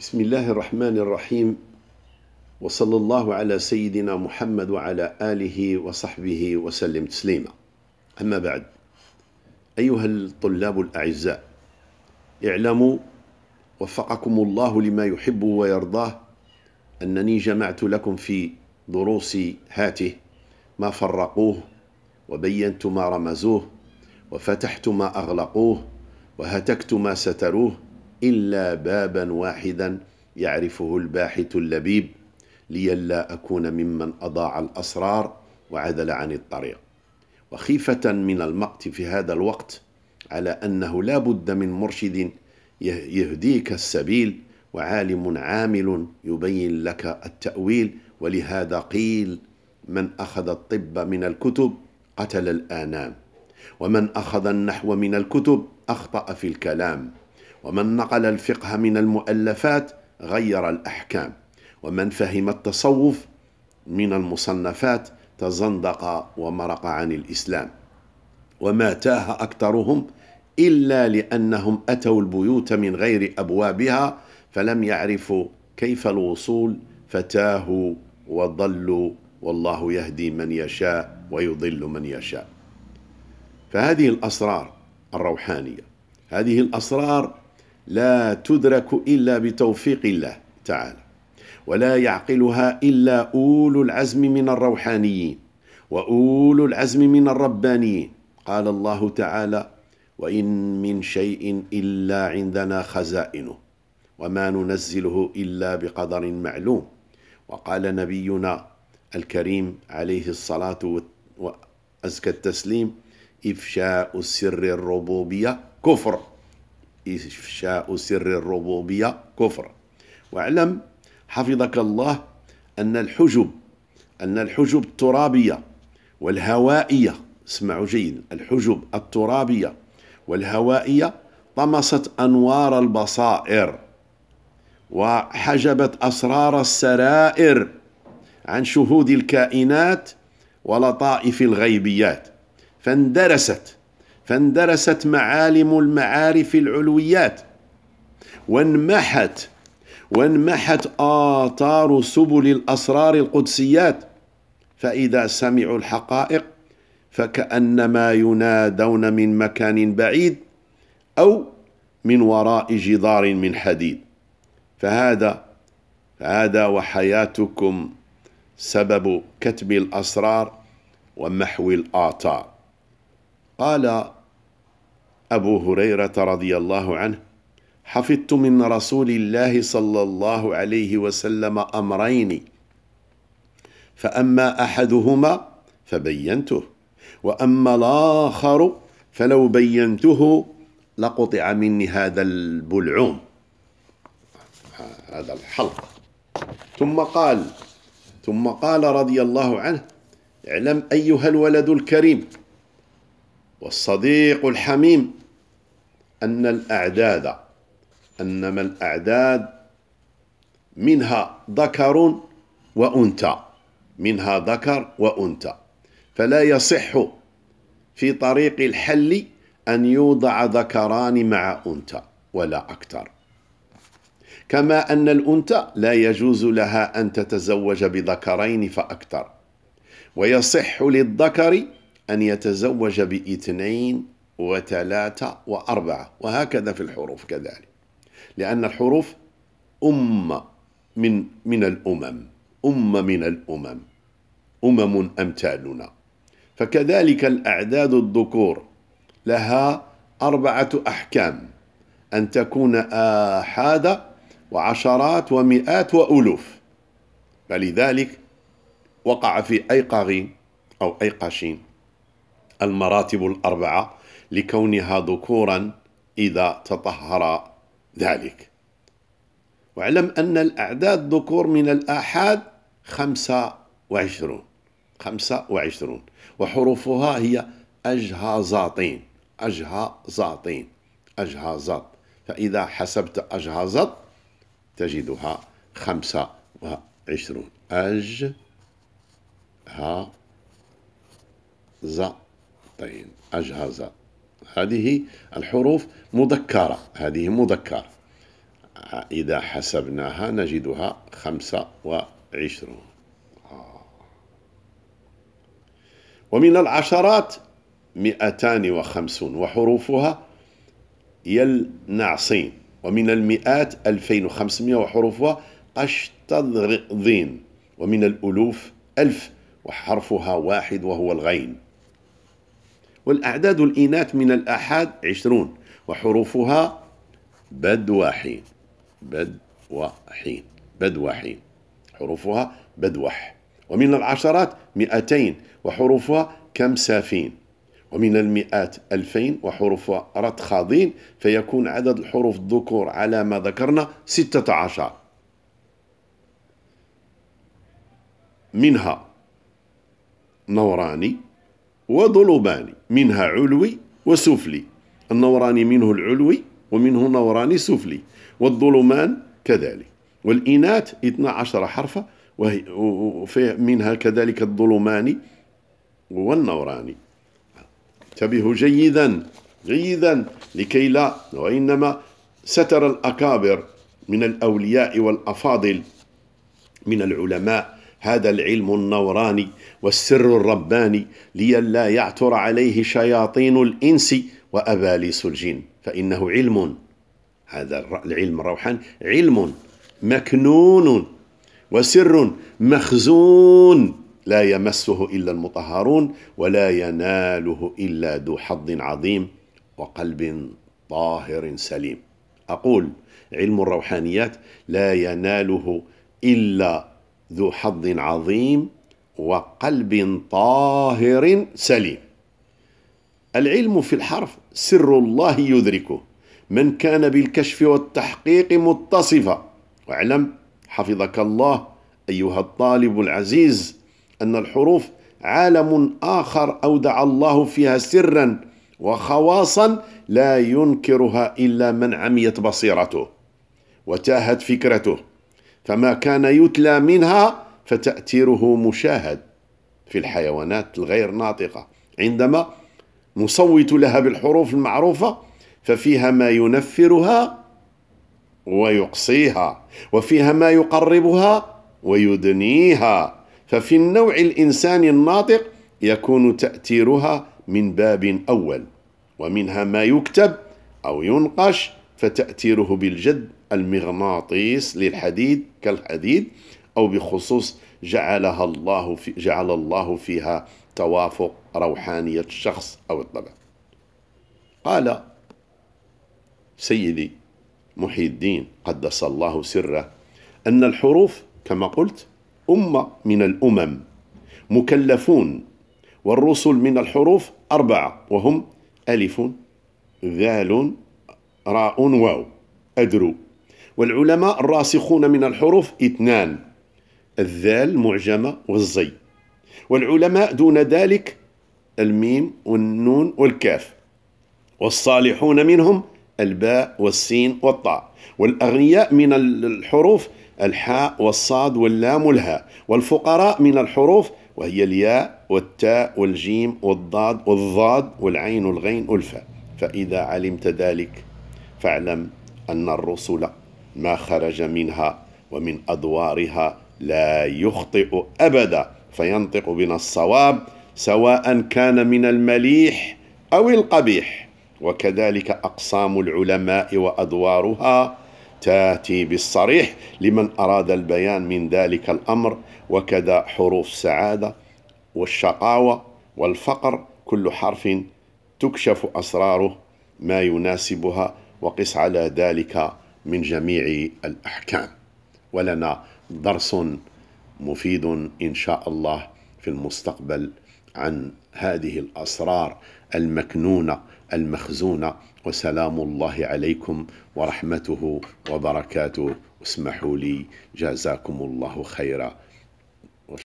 بسم الله الرحمن الرحيم وصلى الله على سيدنا محمد وعلى آله وصحبه وسلم تسليما أما بعد أيها الطلاب الأعزاء اعلموا وفقكم الله لما يحبه ويرضاه أنني جمعت لكم في دروسي هاته ما فرقوه وبينت ما رمزوه وفتحت ما أغلقوه وهتكت ما ستروه إلا بابا واحدا يعرفه الباحث اللبيب لئلا أكون ممن أضاع الأسرار وعدل عن الطريق وخيفة من المقت في هذا الوقت على أنه لا بد من مرشد يهديك السبيل وعالم عامل يبين لك التأويل ولهذا قيل من أخذ الطب من الكتب قتل الآنام ومن أخذ النحو من الكتب أخطأ في الكلام ومن نقل الفقه من المؤلفات غير الأحكام ومن فهم التصوف من المصنفات تزندق ومرق عن الإسلام وما تاه أكثرهم إلا لأنهم أتوا البيوت من غير أبوابها فلم يعرفوا كيف الوصول فتاهوا وضلوا والله يهدي من يشاء ويضل من يشاء فهذه الأسرار الروحانية هذه الأسرار لا تدرك إلا بتوفيق الله تعالى ولا يعقلها إلا أولو العزم من الروحانيين وأولو العزم من الربانيين قال الله تعالى وإن من شيء إلا عندنا خزائنه وما ننزله إلا بقدر معلوم وقال نبينا الكريم عليه الصلاة وأزكى التسليم إفشاء سر الربوبية كفر إفشاء سر الربوبية كفر واعلم حفظك الله أن الحجب أن الحجب الترابية والهوائية اسمعوا جيد الحجب الترابية والهوائية طمست أنوار البصائر وحجبت أسرار السرائر عن شهود الكائنات ولطائف الغيبيات فاندرست فاندرست معالم المعارف العلويات وانمحت وانمحت آثار سبل الأسرار القدسيات فإذا سمعوا الحقائق فكأنما ينادون من مكان بعيد أو من وراء جدار من حديد فهذا هذا وحياتكم سبب كتب الأسرار ومحو الآثار قال أبو هريرة رضي الله عنه حفظت من رسول الله صلى الله عليه وسلم أمرين فأما أحدهما فبينته وأما الآخر فلو بينته لقطع مني هذا البلعوم هذا الحلق ثم قال ثم قال رضي الله عنه اعلم أيها الولد الكريم والصديق الحميم أن الأعداد أنما الأعداد منها ذكر وأنثى منها ذكر وأنثى فلا يصح في طريق الحل أن يوضع ذكران مع أنثى ولا أكثر كما أن الأنثى لا يجوز لها أن تتزوج بذكرين فأكثر ويصح للذكر أن يتزوج باثنين وثلاثة وأربعة وهكذا في الحروف كذلك لأن الحروف أمة من من الأمم أمة من الأمم أمم أمثالنا فكذلك الأعداد الذكور لها أربعة أحكام أن تكون آحاد وعشرات ومئات وألوف فلذلك وقع في أيقاغين أو أيقاشين المراتب الأربعة لكونها ذكورا إذا تطهر ذلك واعلم أن الأعداد ذكور من الآحاد خمسة وعشرون خمسة وعشرون وحروفها هي أجهزاطين أجهزاطين أجهزاط فإذا حسبت أجهزاط تجدها خمسة وعشرون أج ها ز خطين أجهز هذه الحروف مذكرة هذه مذكرة إذا حسبناها نجدها خمسة وعشرون آه. ومن العشرات مئتان وخمسون وحروفها يلنعصين ومن المئات ألفين وخمسمائة وحروفها قشتضغضين ومن الألوف ألف وحرفها واحد وهو الغين والأعداد الإناث من الأحاد عشرون وحروفها وحين بد وحين حروفها بدوح ومن العشرات مئتين وحروفها كم سافين ومن المئات ألفين وحروفها رتخاضين فيكون عدد الحروف الذكور على ما ذكرنا ستة عشر منها نوراني وظلمان منها علوي وسفلي النوراني منه العلوي ومنه نوراني سفلي والظلمان كذلك والإناث 12 حرفا منها كذلك الظلمان والنوراني انتبهوا جيدا جيدا لكي لا وإنما ستر الأكابر من الأولياء والأفاضل من العلماء هذا العلم النوراني والسر الرباني لئلا يعثر عليه شياطين الإنس وأباليس الجن فإنه علم هذا العلم الروحان علم مكنون وسر مخزون لا يمسه إلا المطهرون ولا يناله إلا ذو حظ عظيم وقلب طاهر سليم أقول علم الروحانيات لا يناله إلا ذو حظ عظيم وقلب طاهر سليم العلم في الحرف سر الله يدركه من كان بالكشف والتحقيق متصفا واعلم حفظك الله ايها الطالب العزيز ان الحروف عالم اخر اودع الله فيها سرا وخواصا لا ينكرها الا من عميت بصيرته وتاهت فكرته فما كان يتلى منها فتأثيره مشاهد في الحيوانات الغير ناطقة عندما نصوت لها بالحروف المعروفة ففيها ما ينفرها ويقصيها وفيها ما يقربها ويدنيها ففي النوع الإنساني الناطق يكون تأثيرها من باب أول ومنها ما يكتب أو ينقش فتأثيره بالجد المغناطيس للحديد كالحديد أو بخصوص جعلها الله في جعل الله فيها توافق روحانية الشخص أو الطبع قال سيدي محي الدين قدس الله سره أن الحروف كما قلت أمة من الأمم مكلفون والرسل من الحروف أربعة وهم ألف ذال راء واو أدرو والعلماء الراسخون من الحروف اثنان الذال معجمة والزي والعلماء دون ذلك الميم والنون والكاف والصالحون منهم الباء والسين والطاء والأغنياء من الحروف الحاء والصاد واللام والهاء والفقراء من الحروف وهي الياء والتاء والجيم والضاد والضاد والعين والغين والفاء فإذا علمت ذلك فاعلم أن الرسل ما خرج منها ومن أدوارها لا يخطئ أبدا فينطق بنا الصواب سواء كان من المليح أو القبيح وكذلك أقسام العلماء وأدوارها تاتي بالصريح لمن أراد البيان من ذلك الأمر وكذا حروف السعادة والشقاوة والفقر كل حرف تكشف أسراره ما يناسبها وقس على ذلك من جميع الأحكام ولنا درس مفيد إن شاء الله في المستقبل عن هذه الأسرار المكنونة المخزونة وسلام الله عليكم ورحمته وبركاته اسمحوا لي جزاكم الله خيرا